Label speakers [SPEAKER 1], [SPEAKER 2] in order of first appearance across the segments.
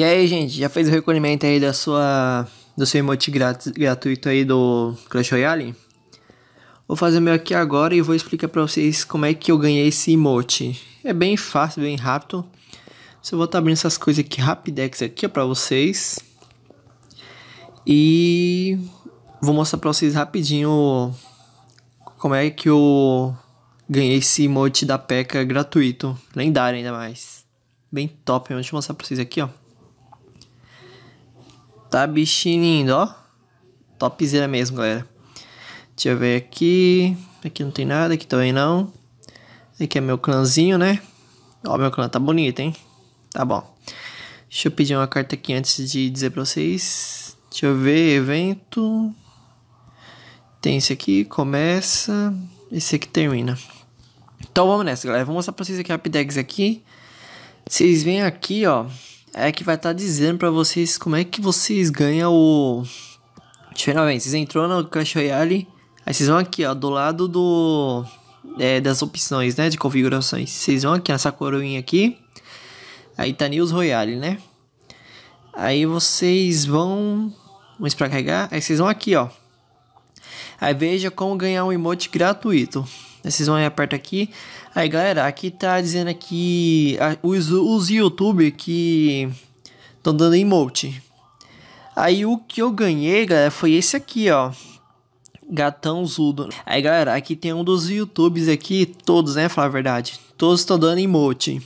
[SPEAKER 1] E aí, gente, já fez o recolhimento aí da sua do seu emote gratuito aí do Clash Royale? Vou fazer o meu aqui agora e vou explicar pra vocês como é que eu ganhei esse emote. É bem fácil, bem rápido. Só vou estar tá abrindo essas coisas aqui, Rapidex aqui, ó, pra vocês. E vou mostrar pra vocês rapidinho como é que eu ganhei esse emote da P.E.K.K.A gratuito. Lendário ainda mais. Bem top, eu vou te mostrar pra vocês aqui, ó. Tá bichinho lindo, ó. Topzera mesmo, galera. Deixa eu ver aqui. Aqui não tem nada, aqui também não. Aqui é meu clãzinho, né? Ó, meu clã tá bonito, hein? Tá bom. Deixa eu pedir uma carta aqui antes de dizer pra vocês. Deixa eu ver, evento. Tem esse aqui, começa. Esse aqui termina. Então vamos nessa, galera. Vou mostrar pra vocês aqui a Rapidex aqui. Vocês vêm aqui, ó é que vai estar tá dizendo para vocês como é que vocês ganham o. Finalmente, vocês entrou no Clash Royale, aí vocês vão aqui, ó, do lado do. É, das opções, né, de configurações. Vocês vão aqui nessa coroinha aqui. Aí tá News Royale, né? Aí vocês vão. Vamos pra carregar. Aí vocês vão aqui, ó. Aí veja como ganhar um emote gratuito. Né, vocês vão aí, aperta aqui. Aí, galera, aqui tá dizendo aqui os, os youtubers que estão dando emote. Aí, o que eu ganhei, galera, foi esse aqui, ó. Gatão Zudo. Aí, galera, aqui tem um dos youtubers aqui, todos, né, falar a verdade. Todos estão dando emote.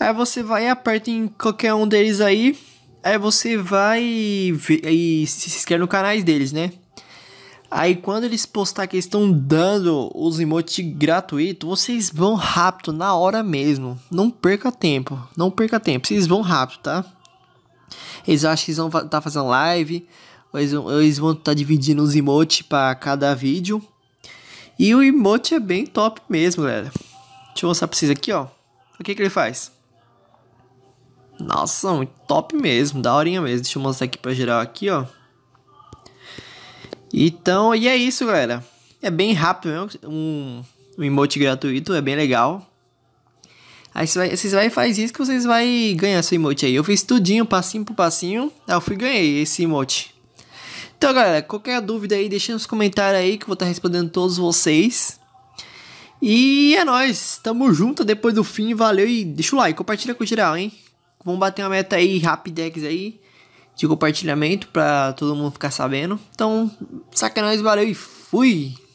[SPEAKER 1] Aí você vai e aperta em qualquer um deles aí. Aí você vai e, e se inscreve no canais deles, né? Aí quando eles postar que estão dando os emotes gratuito, vocês vão rápido na hora mesmo. Não perca tempo, não perca tempo. Vocês vão rápido, tá? Eles acham que eles vão estar tá fazendo live, eles, vão estar tá dividindo os emotes para cada vídeo. E o emote é bem top mesmo, galera. Deixa eu mostrar pra vocês aqui, ó. O que que ele faz? Nossa, um top mesmo, daorinha mesmo. Deixa eu mostrar aqui para geral aqui, ó. Então, e é isso, galera. É bem rápido mesmo, um, um emote gratuito, é bem legal. Aí vai, vocês vai faz isso que vocês vai ganhar seu emote aí. Eu fiz tudinho, passinho por passinho, aí eu fui ganhei esse emote. Então, galera, qualquer dúvida aí, deixa nos comentários aí que eu vou estar tá respondendo todos vocês. E é nóis, tamo junto depois do fim, valeu e deixa o like, compartilha com o geral, hein? Vamos bater uma meta aí, Rapidex aí de compartilhamento para todo mundo ficar sabendo. Então, sacanagem, valeu e fui!